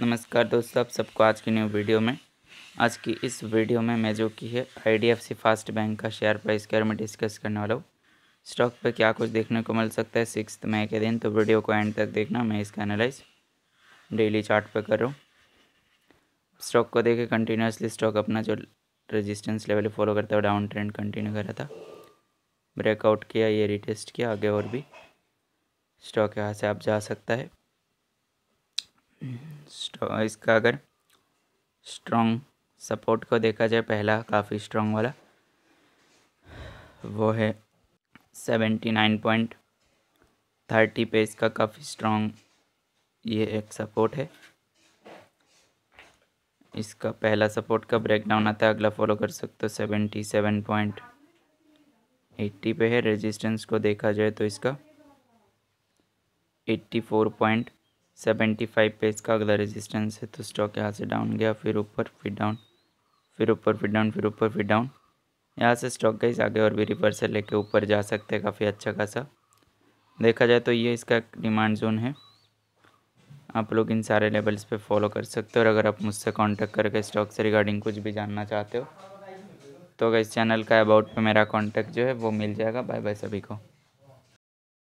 नमस्कार दोस्तों आप सबको आज की न्यू वीडियो में आज की इस वीडियो में मैं जो की है आईडीएफसी फास्ट बैंक का शेयर प्राइस के बारे में डिस्कस करने वाला हूँ स्टॉक पर क्या कुछ देखने को मिल सकता है सिक्स मई के दिन तो वीडियो को एंड तक देखना मैं इसका एनालाइज डेली चार्ट पर कर रहा हूँ स्टॉक को देखे कंटिन्यूसली स्टॉक अपना जो रजिस्टेंस लेवल फॉलो करता है डाउन ट्रेंड कंटिन्यू कर रहा था ब्रेकआउट किया ये रिटेस्ट किया आगे और भी स्टॉक यहाँ से आप जा सकता है इसका अगर स्ट्रॉन्ग सपोर्ट को देखा जाए पहला काफ़ी स्ट्रॉन्ग वाला वो है सेवेंटी नाइन पॉइंट थर्टी पे इसका काफ़ी स्ट्रॉन्ग ये एक सपोर्ट है इसका पहला सपोर्ट का ब्रेकडाउन आता है अगला फॉलो कर सकते हो सेवेंटी सेवन पॉइंट एट्टी पे है रेजिस्टेंस को देखा जाए तो इसका eighty four point seventy five पे इसका अगला रेजिस्टेंस है तो स्टॉक यहाँ से डाउन गया फिर ऊपर फिर डाउन फिर ऊपर फिर डाउन फिर ऊपर फिर डाउन यहाँ से स्टॉक गई आगे और भी रिवर्सल लेके ऊपर जा सकते हैं काफ़ी अच्छा खासा देखा जाए तो ये इसका डिमांड जोन है आप लोग इन सारे लेवल्स पे फॉलो कर सकते हो और अगर आप मुझसे कांटेक्ट करके स्टॉक से रिगार्डिंग कुछ भी जानना चाहते हो तो अगर इस चैनल का अबाउट पे मेरा कांटेक्ट जो है वो मिल जाएगा बाय बाय सभी को